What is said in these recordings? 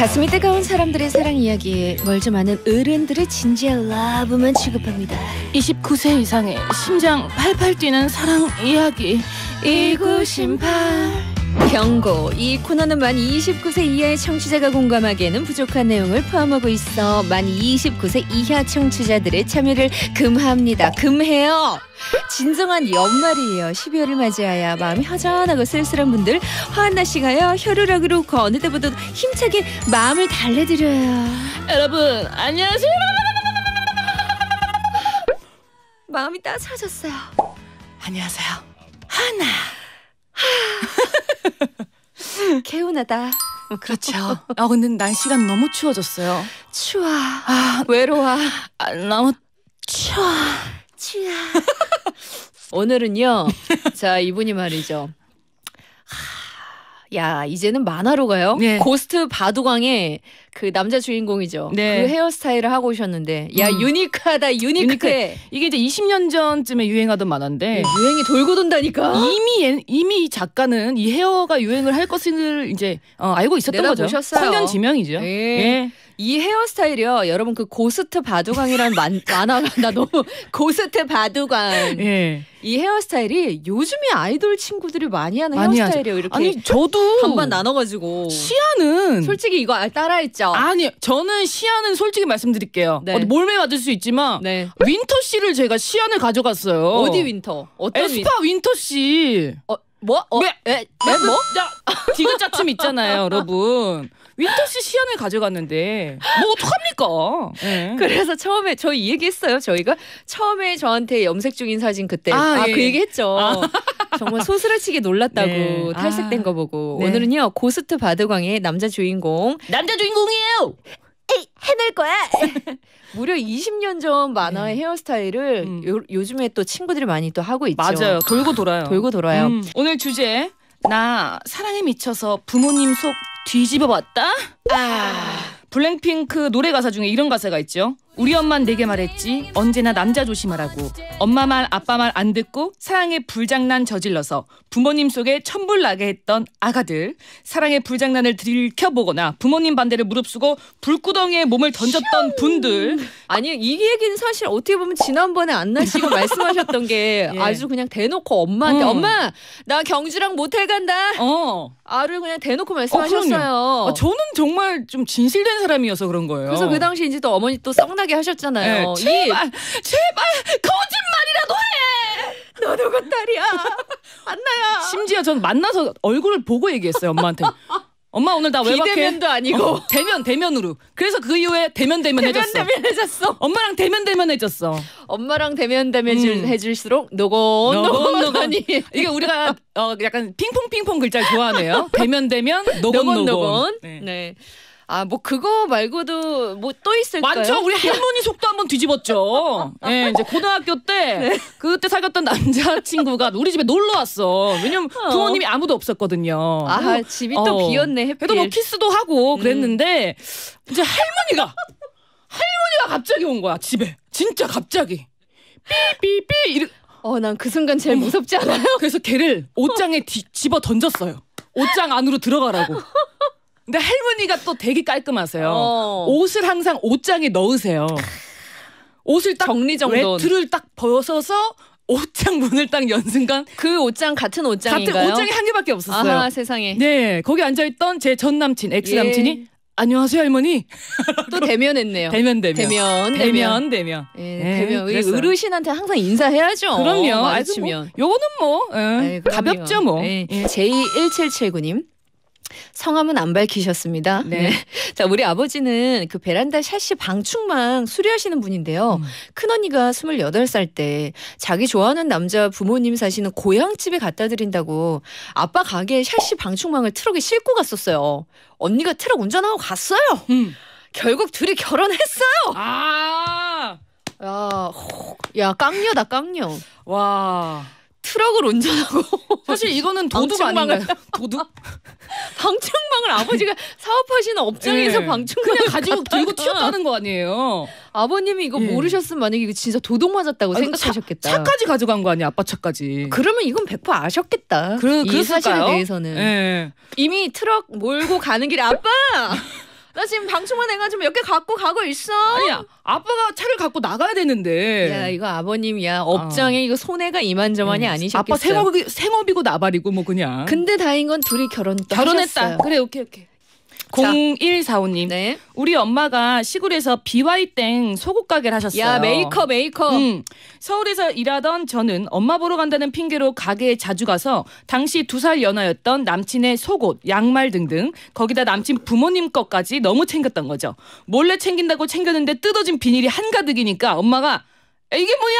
가슴이 뜨거운 사람들의 사랑 이야기에 멀지 아은 어른들의 진지한 러브만 취급합니다. 29세 이상의 심장 팔팔 뛰는 사랑 이야기 1958 경고. 이 코너는 만 29세 이하의 청취자가 공감하기에는 부족한 내용을 포함하고 있어 만 29세 이하 청취자들의 참여를 금합니다. 금해요. 진정한 연말이에요. 12월을 맞이하여 마음이 허전하고 쓸쓸한 분들 화한나 씨가요. 혈우락으로그 어느 때보다 힘차게 마음을 달래드려요. 여러분 안녕하세요. 마음이 따사졌어요 안녕하세요. 하나. 개운하다. 그렇죠. 아 근데 날씨가 너무 추워졌어요. 추워. 아 외로워. 아, 너무 추워. 추워. 오늘은요. 자 이분이 말이죠. 야 이제는 만화로 가요. 네. 고스트 바둑왕의 그 남자 주인공이죠. 네. 그 헤어스타일을 하고 오셨는데 야 음. 유니크하다 유니크해. 유니크해. 이게 이제 20년 전쯤에 유행하던 만화인데 네, 유행이 돌고 돈다니까. 이미 이미 작가는 이 헤어가 유행을 할 것을 이제 어, 알고 있었던 거죠. 보셨어요. 성년 지명이죠. 예. 예. 이 헤어스타일이요. 여러분 그 고스트 바둑왕이라는 만, 화가나 너무 고스트 바둑왕. 예. 이 헤어스타일이 요즘에 아이돌 친구들이 많이 하는 많이 헤어스타일이에요. 이렇게 아니 저도 반반 나눠가지고 시아는 솔직히 이거 아, 따라했죠. 있죠. 아니, 저는 시안은 솔직히 말씀드릴게요. 네. 어, 몰매 맞을 수 있지만 네. 윈터 씨를 제가 시안을 가져갔어요. 어디 윈터? 어떤 에스파 윈... 터 씨. 어, 뭐? 어, 매, 에, 매, 네, 매, 뭐? 자, 디귿자춤 있잖아요, 여러분. 윈터씨 시안을 가져갔는데 뭐 어떡합니까? 네. 그래서 처음에 저희 얘기했어요. 저희가 처음에 저한테 염색 중인 사진 그때 아, 아 예. 그 예. 얘기했죠. 아. 정말 소스라치게 놀랐다고 네. 아. 탈색된 아. 거 보고 네. 오늘은요 고스트 바드광의 남자 주인공 남자 주인공이에요. 해낼 거야. 무려 20년 전 만화의 네. 헤어스타일을 음. 요, 즘에또 친구들이 많이 또 하고 있죠. 맞아요. 돌고 돌아요. 돌고 돌아요. 음. 오늘 주제 나 사랑에 미쳐서 부모님 속 뒤집어 봤다? 아. 블랙핑크 노래 가사 중에 이런 가사가 있죠. 우리 엄만 내게 말했지 언제나 남자 조심하라고 엄마 말 아빠 말 안 듣고 사랑의 불장난 저질러서 부모님 속에 천불 나게 했던 아가들 사랑의 불장난을 들이켜보거나 부모님 반대를 무릅쓰고 불구덩이에 몸을 던졌던 분들 아니 이 얘기는 사실 어떻게 보면 지난번에 안나 씨가 말씀하셨던 게 예. 아주 그냥 대놓고 엄마한테 어. 엄마 나 경주랑 모텔 간다 어. 아를 그냥 대놓고 어, 말씀하셨어요. 어, 저는 정말 좀 진실된 사람이어서 그런 거예요. 그래서 그 당시 이제 또 어머니 또 썩나게 하셨잖아요. 네, 제발 이... 제발 거짓말이라도 해. 너 누구 그 딸이야? 안나야. 심지어 전 만나서 얼굴을 보고 얘기했어요 엄마한테. 엄마 오늘 나 외박해. 비대면도 아니고 어, 대면 대면으로. 그래서 그 이후에 대면 대면 해졌어. 대면 대면해졌어. 엄마랑 대면 대면해졌어. 엄마랑 대면 대면해질 음. 해질수록 노곤 노곤 노곤이 이게 우리가 어 약간 핑퐁 핑퐁 글자 좋아하네요. 대면 대면 노곤 노곤. 노곤. 노곤. 네. 네. 아뭐 그거 말고도 뭐 또 있을까요? 많죠. 우리 할머니 속도 한번 뒤집었죠. 예, 네, 이제 고등학교 때 네. 그때 사귀었던 남자 친구가 우리 집에 놀러 왔어. 왜냐면 어. 부모님이 아무도 없었거든요. 아 그래서, 집이 어, 비었네. 해도뭐 키스도 하고 음. 그랬는데 음. 이제 할머니가 할머니가 갑자기 온 거야 집에. 진짜 갑자기 삐삐삐 이렇게. 어, 난 그 순간 제일 무섭지 않아요? 그래서 걔를 옷장에 뒤, 집어 던졌어요. 옷장 안으로 들어가라고. 근데 할머니가 또 되게 깔끔하세요. 어. 옷을 항상 옷장에 넣으세요. 옷을 딱 정리정돈. 외투를 딱 벗어서 옷장 문을 딱 연 순간 그 옷장 같은 옷장인가요? 같은 옷장이 한 개밖에 없었어요. 아 세상에. 네, 거기 앉아 있던 제 전 남친, 엑스 예. 남친이 예. 안녕하세요 할머니. 또 대면했네요. 대면 대면. 대면 대면 대면. 대면. 예, 네, 대면. 우리 어르신한테 항상 인사해야죠. 그럼요. 아주면. 뭐, 요거는 뭐 에, 예, 아이, 예, 가볍죠 뭐. 예. 제2 1779님. 성함은 안 밝히셨습니다. 네. 네. 자, 우리 아버지는 그 베란다 샤시 방충망 수리하시는 분인데요. 음. 큰언니가 28살 때 자기 좋아하는 남자 부모님 사시는 고향집에 갖다 드린다고 아빠 가게에 샤시 방충망을 트럭에 싣고 갔었어요. 언니가 트럭 운전하고 갔어요. 음. 결국 둘이 결혼했어요. 아! 야, 야, 깡녀다, 깡녀. 와. 트럭을 운전하고 사실 이거는 도둑 아닌가요? 도둑? 방충망을 아버지가 사업하시는 업장에서 예. 방충망 그냥 가지고 갔다가. 들고 튀었다는 거 아니에요. 아버님이 이거 예. 모르셨으면 만약에 이거 진짜 도둑 맞았다고 아, 생각하셨겠다. 차, 차까지 가져간 거 아니야 아빠 차까지. 그러면 이건 100% 아셨겠다. 그이 그랬을까요? 사실에 대해서는 예. 이미 트럭 몰고 가는 길에 아빠 나 지금 방충망 해가지고 몇 개 갖고 가고 있어. 아니야. 아빠가 차를 갖고 나가야 되는데. 야 이거 아버님이야 어. 업장에 어. 이거 손해가 이만저만이 음. 아니셨겠어. 아빠 생업이, 생업이고 나발이고 뭐 그냥. 근데 다행인 건 둘이 결혼 결혼했다. 하셨어요. 그래 오케이 오케이. 0145님. 네. 우리 엄마가 시골에서 비와이땡 소고 가게를 하셨어요. 야 메이커 메이커. 음, 서울에서 일하던 저는 엄마 보러 간다는 핑계로 가게에 자주 가서 당시 두 살 연하였던 남친의 속옷, 양말 등등 거기다 남친 부모님 것까지 너무 챙겼던 거죠. 몰래 챙긴다고 챙겼는데 뜯어진 비닐이 한가득이니까 엄마가 이게 뭐야?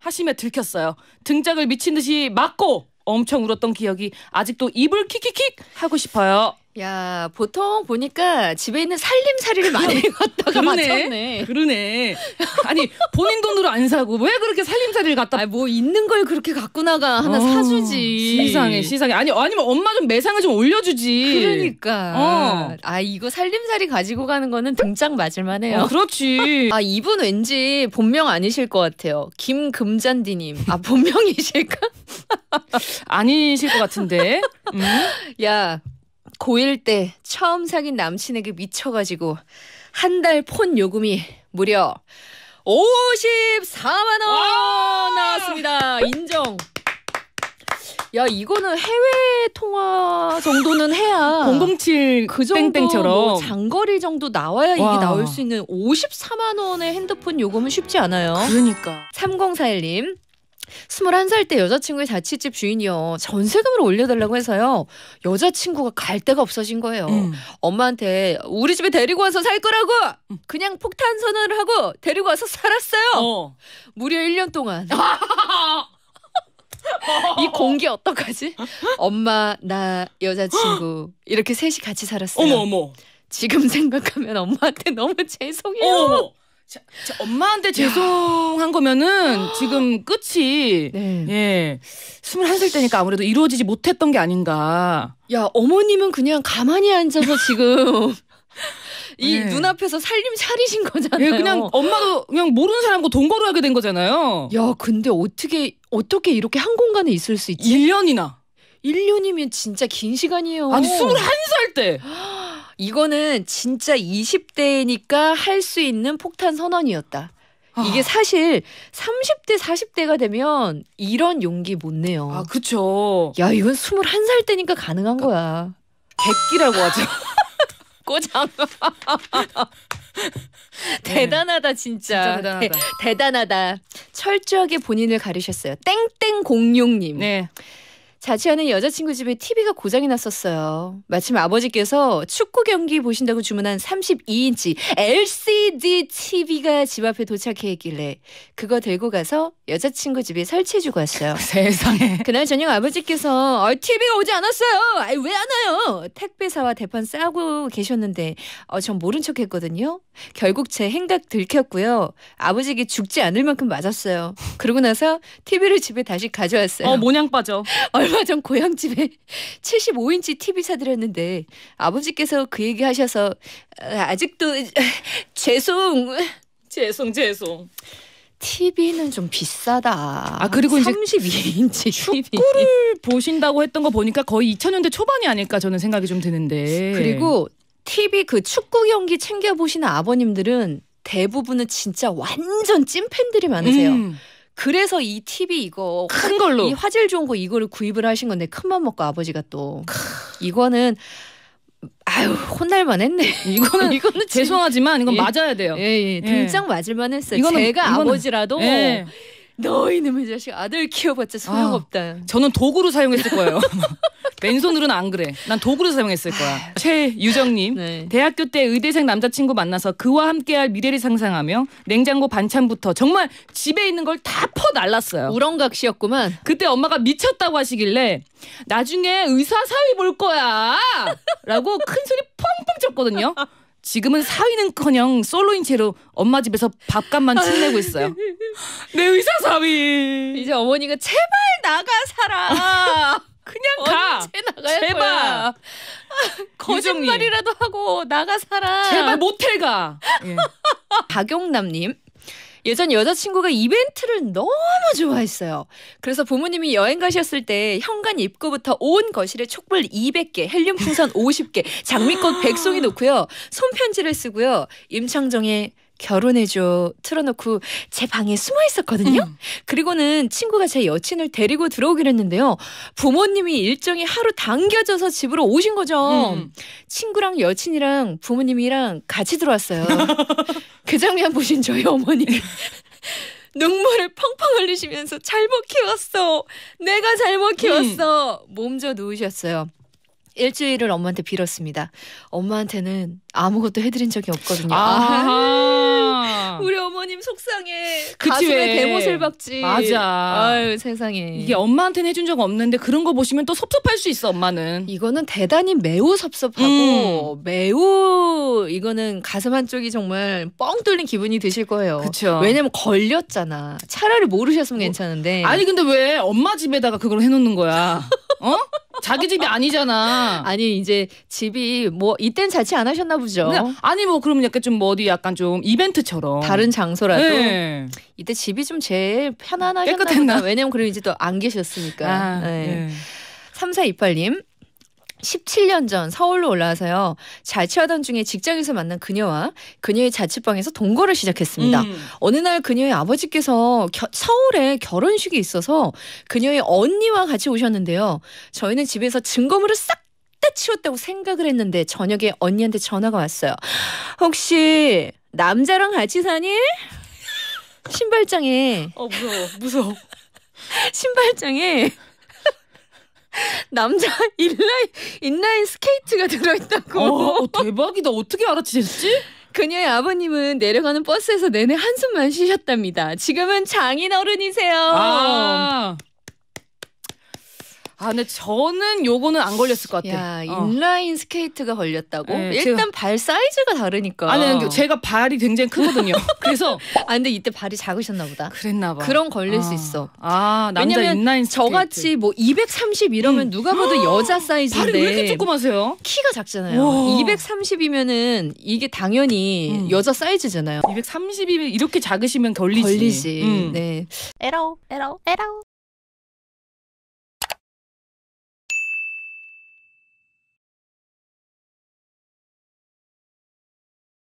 하시며 들켰어요. 등짝을 미친 듯이 맞고 엄청 울었던 기억이 아직도 입을 킥킥킥 하고 싶어요. 야, 보통 보니까 집에 있는 살림살이를 많이 갖다가 그러네. 맞췄네. 그러네. 아니, 본인 돈으로 안 사고 왜 그렇게 살림살이를 갖다 아뭐 있는 걸 그렇게 갖고 나가 하나 어, 사주지. 시상해, 시상해. 아니, 아니면 엄마 좀 매상을 좀 올려주지. 그러니까. 어. 아, 이거 살림살이 가지고 가는 거는 등짝 맞을 만해요. 어, 그렇지. 아, 이분 왠지 본명 아니실 것 같아요. 김금잔디님. 아, 본명이실까? 아니실 것 같은데. 음? 야, 고1 때 처음 사귄 남친에게 미쳐가지고 한 달 폰 요금이 무려 54만원 나왔습니다. 인정. 야, 이거는 해외 통화 정도는 해야 007그 땡땡처럼 뭐 장거리 정도 나와야 이게 나올 수 있는 54만 원의 핸드폰 요금은 쉽지 않아요. 그러니까. 3041님 21살 때 여자친구의 자취집 주인이요. 전세금으로 올려달라고 해서요. 여자친구가 갈 데가 없어진 거예요. 음. 엄마한테 우리 집에 데리고 와서 살 거라고 음. 그냥 폭탄 선언을 하고 데리고 와서 살았어요. 어. 무려 1년 동안. 이 공기 어떡하지? 엄마, 나, 여자친구 이렇게 셋이 같이 살았어요. 어머 어머. 지금 생각하면 엄마한테 너무 죄송해요. 어머. 자, 자, 엄마한테 죄송한 야. 거면은 아. 지금 끝이 네. 예 21살 때니까 아무래도 이루어지지 못했던 게 아닌가. 야, 어머님은 그냥 가만히 앉아서 지금 이 네. 눈앞에서 살림 차리신 거잖아요. 예, 그냥 엄마도 그냥 모르는 사람과 동거를 하게 된 거잖아요. 야, 근데 어떻게 어떻게 이렇게 한 공간에 있을 수 있지? 1년이나. 1년이면 진짜 긴 시간이에요. 아니, 21살 때. 이거는 진짜 20대니까 할 수 있는 폭탄 선언이었다. 아. 이게 사실 30대 40대가 되면 이런 용기 못 내요. 아, 그쵸. 야, 이건 21살 때니까 가능한 그러니까 거야. 백기라고 하죠. 꼬장. 네. 대단하다 진짜. 진짜 대단하다. 대, 단하다 철저하게 본인을 가리셨어요. 땡땡 공룡님. 네. 자취하는 여자친구 집에 TV가 고장이 났었어요. 마침 아버지께서 축구 경기 보신다고 주문한 32인치 LCD TV가 집 앞에 도착해 있길래 그거 들고 가서 여자친구 집에 설치해주고 왔어요. 세상에. 그날 저녁 아버지께서 아, 어, TV가 오지 않았어요. 아, 왜안 와요? 택배사와 대판 싸고 계셨는데 어, 전 모른 척 했거든요. 결국 제 행각 들켰고요. 아버지에 죽지 않을 만큼 맞았어요. 그러고 나서 TV를 집에 다시 가져왔어요. 어, 모냥 빠져. 얼마 전 고향집에 75인치 TV 사드렸는데 아버지께서 그 얘기 하셔서 아, 아직도 죄송 죄송 죄송 TV는 좀 비싸다. 아 그리고 이제 32인치 축구를 TV. 보신다고 했던 거 보니까 거의 2000년대 초반이 아닐까 저는 생각이 좀 드는데. 그리고 TV 그 축구 경기 챙겨 보시는 아버님들은 대부분은 진짜 완전 찐 팬들이 많으세요. 음. 그래서 이 TV 이거 큰 걸로 이 화질 좋은 거 이거를 구입을 하신 건데 큰맘 먹고 아버지가 또 이거는 아유 혼날만 했네. 이거는 이거는 죄송하지만 이건 예. 맞아야 돼요. 예, 예. 등짝 맞을만 했어요. 이거는, 제가 이거는, 아버지라도 예. 너희놈의 자식 아들 키워봤자 소용없다. 아, 저는 도구로 사용했을 거예요. 맨손으로는 안 그래. 난 도구로 사용했을 거야. 아, 최유정님, 네. 대학교 때 의대생 남자친구 만나서 그와 함께할 미래를 상상하며 냉장고 반찬부터 정말 집에 있는 걸 다 퍼 날랐어요. 우렁각시였구만. 그때 엄마가 미쳤다고 하시길래 나중에 의사 사위 볼 거야. 라고 큰 소리 펑펑 쳤거든요. 지금은 사위는커녕 솔로인 채로 엄마 집에서 밥값만 챙내고 있어요. 내 의사 사위. 이제 어머니가 제발 나가 살아. 그냥 가. 언제 나가야 제발. 거 거짓말이라도 하고 나가 살아. 제발 모텔 가. 예. 박용남님. 예전 여자친구가 이벤트를 너무 좋아했어요. 그래서 부모님이 여행 가셨을 때 현관 입구부터 온 거실에 촛불 200개, 헬륨 풍선 50개, 장미꽃 100송이 놓고요. 손편지를 쓰고요. 임창정의 결혼해줘 틀어놓고 제 방에 숨어 있었거든요. 음. 그리고는 친구가 제 여친을 데리고 들어오기로 했는데요. 부모님이 일정이 하루 당겨져서 집으로 오신 거죠. 음. 친구랑 여친이랑 부모님이랑 같이 들어왔어요. 그 장면 보신 저희 어머니. 눈물을 펑펑 흘리시면서 잘못 키웠어. 내가 잘못 키웠어. 음. 몸져 누우셨어요. 일주일을 엄마한테 빌었습니다. 엄마한테는 아무것도 해드린 적이 없거든요. 아 우리 어머님 속상해. 그치, 가슴에 왜. 대못을 박지. 맞아. 아유, 세상에. 이게 엄마한테는 해준 적 없는데 그런 거 보시면 또 섭섭할 수 있어, 엄마는. 이거는 대단히 매우 섭섭하고, 음. 매우, 이거는 가슴 한쪽이 정말 뻥 뚫린 기분이 드실 거예요. 그쵸. 왜냐면 걸렸잖아. 차라리 모르셨으면 뭐, 괜찮은데. 아니, 근데 왜 엄마 집에다가 그걸 해놓는 거야? 어? 자기 집이 아니잖아. 아니, 이제 집이 뭐, 이땐 자취 안 하셨나 보죠. 아니 뭐 그러면 약간 좀뭐 어디 약간 좀 이벤트처럼 다른 장소라도 네. 이때 집이 좀 제일 편안하셨나 왜냐면 그리고 이제 또 안 계셨으니까. 아, 네. 네. 3428님 17년 전 서울로 올라와서요. 자취하던 중에 직장에서 만난 그녀와 그녀의 자취방에서 동거를 시작했습니다. 음. 어느 날 그녀의 아버지께서 겨, 서울에 결혼식이 있어서 그녀의 언니와 같이 오셨는데요. 저희는 집에서 증거물을 싹 갖다 치웠다고 생각을 했는데 저녁에 언니한테 전화가 왔어요. 혹시 남자랑 같이 사니? 신발장에 어 무서워 무서워 신발장에 남자 인라인 인라인 스케이트가 들어있다고. 어, 어 대박이다. 어떻게 알아채셨지? 그녀의 아버님은 내려가는 버스에서 내내 한숨만 쉬셨답니다. 지금은 장인 어른이세요. 아. 아, 근데 저는 요거는 안 걸렸을 것 같아. 야, 어. 인라인 스케이트가 걸렸다고? 네, 일단 제가... 발 사이즈가 다르니까. 아니, 아니, 제가 발이 굉장히 크거든요. 그래서 아, 근데 이때 발이 작으셨나 보다. 그랬나 봐. 그런 걸릴 아. 수 있어. 아, 남자 인라인 스케이트. 저같이 뭐 230 이러면 음. 누가 봐도 여자 사이즈인데. 발이 왜 이렇게 조그마세요? 키가 작잖아요. 와. 230이면은 이게 당연히 음. 여자 사이즈잖아요. 230이면 이렇게 작으시면 걸리지. 걸리지. 음. 네. 에러, 에러, 에러.